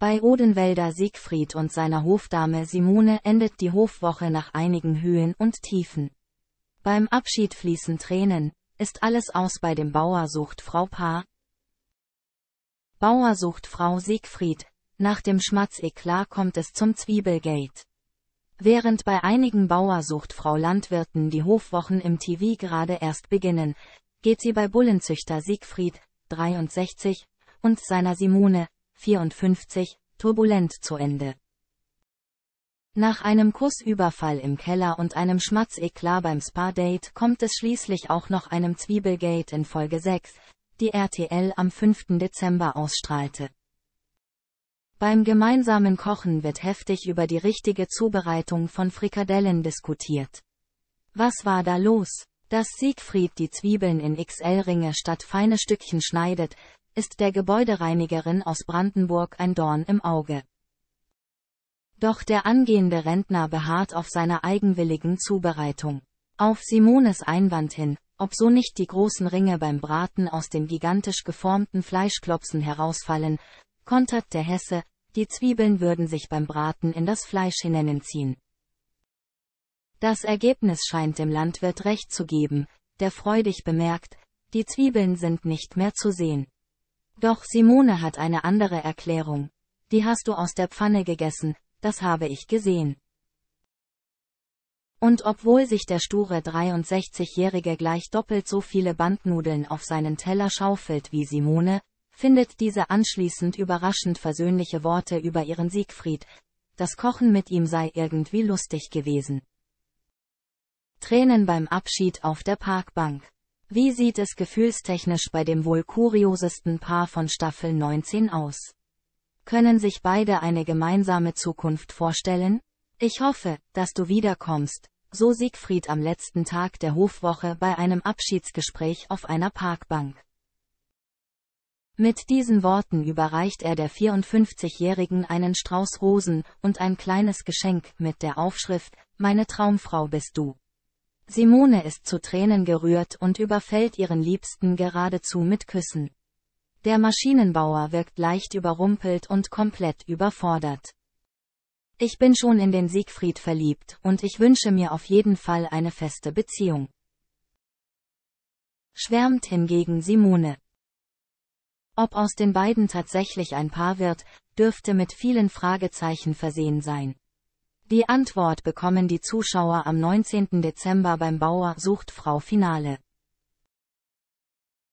Bei Odenwälder Siegfried und seiner Hofdame Simone endet die Hofwoche nach einigen Höhen und Tiefen. Beim Abschied fließen Tränen, ist alles aus bei dem Bauer sucht Frau Paar. Bauer sucht Frau Siegfried, nach dem Schmatzeklar kommt es zum Zwiebelgate. Während bei einigen bauersuchtfrau Landwirten die Hofwochen im TV gerade erst beginnen, geht sie bei Bullenzüchter Siegfried, 63, und seiner Simone, 54, turbulent zu Ende. Nach einem Kussüberfall im Keller und einem Schmatzeklar beim Spa-Date kommt es schließlich auch noch einem Zwiebelgate in Folge 6, die RTL am 5. Dezember ausstrahlte. Beim gemeinsamen Kochen wird heftig über die richtige Zubereitung von Frikadellen diskutiert. Was war da los? Dass Siegfried die Zwiebeln in XL-Ringe statt feine Stückchen schneidet, ist der Gebäudereinigerin aus Brandenburg ein Dorn im Auge. Doch der angehende Rentner beharrt auf seiner eigenwilligen Zubereitung. Auf Simones Einwand hin, ob so nicht die großen Ringe beim Braten aus dem gigantisch geformten Fleischklopsen herausfallen, kontert der Hesse, die Zwiebeln würden sich beim Braten in das Fleisch hineinziehen. Das Ergebnis scheint dem Landwirt recht zu geben, der freudig bemerkt, die Zwiebeln sind nicht mehr zu sehen. Doch Simone hat eine andere Erklärung. Die hast du aus der Pfanne gegessen, das habe ich gesehen. Und obwohl sich der sture 63-Jährige gleich doppelt so viele Bandnudeln auf seinen Teller schaufelt wie Simone, findet diese anschließend überraschend versöhnliche Worte über ihren Siegfried, das Kochen mit ihm sei irgendwie lustig gewesen. Tränen beim Abschied auf der Parkbank. Wie sieht es gefühlstechnisch bei dem wohl kuriosesten Paar von Staffel 19 aus? Können sich beide eine gemeinsame Zukunft vorstellen? Ich hoffe, dass du wiederkommst, so Siegfried am letzten Tag der Hofwoche bei einem Abschiedsgespräch auf einer Parkbank. Mit diesen Worten überreicht er der 54-Jährigen einen Strauß Rosen und ein kleines Geschenk mit der Aufschrift Meine Traumfrau bist du. Simone ist zu Tränen gerührt und überfällt ihren Liebsten geradezu mit Küssen. Der Maschinenbauer wirkt leicht überrumpelt und komplett überfordert. Ich bin schon in den Siegfried verliebt und ich wünsche mir auf jeden Fall eine feste Beziehung. Schwärmt hingegen Simone. Ob aus den beiden tatsächlich ein Paar wird, dürfte mit vielen Fragezeichen versehen sein. Die Antwort bekommen die Zuschauer am 19. Dezember beim Bauer sucht Frau Finale.